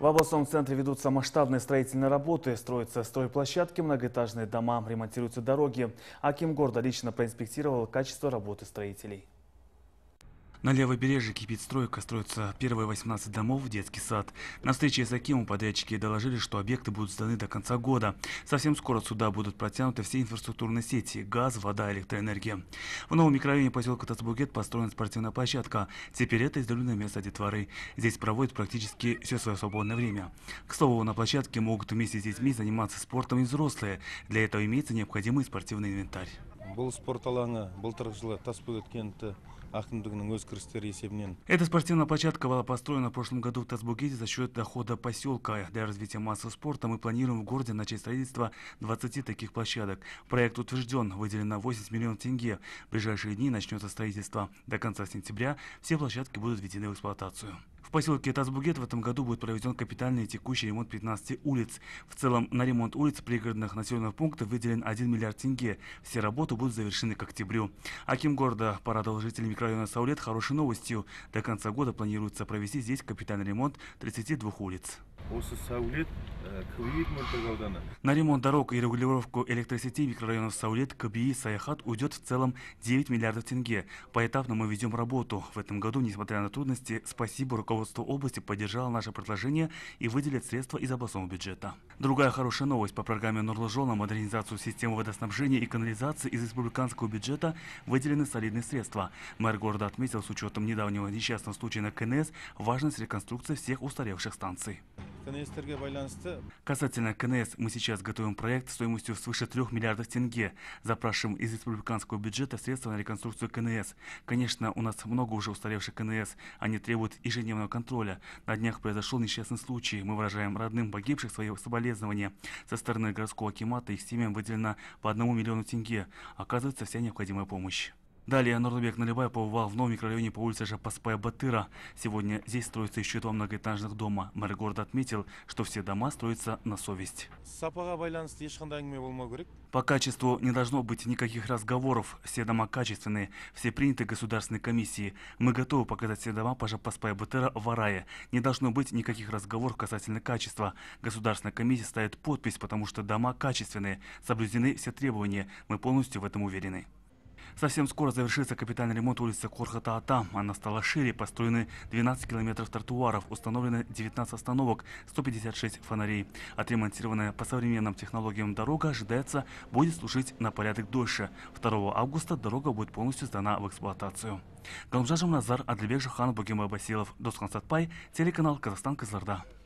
В областном центре ведутся масштабные строительные работы. Строятся стройплощадки, многоэтажные дома, ремонтируются дороги. Аким города лично проинспектировал качество работы строителей. На левобережье кипит стройка, строятся первые 18 домов, детский сад. На встрече с Акимом подрядчики доложили, что объекты будут сданы до конца года. Совсем скоро сюда будут протянуты все инфраструктурные сети – газ, вода, электроэнергия. В новом микрорайоне поселка Тацбугет построена спортивная площадка. Теперь это издаленное место детворы. Здесь проводят практически все свое свободное время. К слову, на площадке могут вместе с детьми заниматься спортом и взрослые. Для этого имеется необходимый спортивный инвентарь бұл спорт алаңы былтырғы жылы тасбөгет кенті Эта спортивная площадка была построена в прошлом году в Тасбугете за счет дохода поселка. Для развития массы спорта мы планируем в городе начать строительство 20 таких площадок. Проект утвержден, выделено 80 миллионов тенге. В ближайшие дни начнется строительство. До конца сентября все площадки будут введены в эксплуатацию. В поселке Тазбугет в этом году будет проведен капитальный текущий ремонт 15 улиц. В целом на ремонт улиц пригородных населенных пунктов выделен 1 миллиард тенге. Все работы будут завершены к октябрю. Аким города порадовал жителей микрорайона Саулет хорошей новостью. До конца года планируется провести здесь капитальный ремонт 32 улиц осы сәулет э, көбейек мөлтек на ремонт дорог и регулировку электросети микрорайона саулет кби саяхат уйдет в целом 9 миллиардов тенге поэтапно мы ведем работу в этом году несмотря на трудности спасибо руководству области поддержало наше предложение и выделит средства из областного бюджета другая хорошая новость по программе нурлыжо модернизацию системы водоснабжения и канализации из республиканского бюджета выделены солидные средства мэр города отметил с учетом недавнего несчастного случая на кнс важность реконструкции всех устаревших станций Касательно КНС, мы сейчас готовим проект стоимостью свыше 3 миллиардов тенге. Запрашиваем из республиканского бюджета средства на реконструкцию КНС. Конечно, у нас много уже устаревших КНС. Они требуют ежедневного контроля. На днях произошел несчастный случай. Мы выражаем родным погибших свои соболезнования. Со стороны городского акимата их семьям выделено по 1 миллиону тенге. Оказывается, вся необходимая помощь. Далее Нурбек Налибай побывал в новом микрорайоне по улице Жапаспая Батыра. Сегодня здесь строится еще два многоэтажных дома. Мэр города отметил, что все дома строятся на совесть. По качеству не должно быть никаких разговоров. Все дома качественные, все приняты государственной комиссии. Мы готовы показать все дома по Жапаспая Батыра в Арае. Не должно быть никаких разговоров касательно качества. Государственная комиссия ставит подпись, потому что дома качественные, соблюдены все требования. Мы полностью в этом уверены. Совсем скоро завершится капитальный ремонт улицы Корхата-Ата. Она стала шире, построены 12 километров тротуаров, установлены 19 остановок, 156 фонарей. Отремонтированная по современным технологиям дорога ожидается будет служить на порядок дольше. 2 августа дорога будет полностью сдана в эксплуатацию. Галымжа Назар, Адлибек Жаханов, Бугима Басилов, Доскан Сатпай, телеканал «Казахстан Казарда».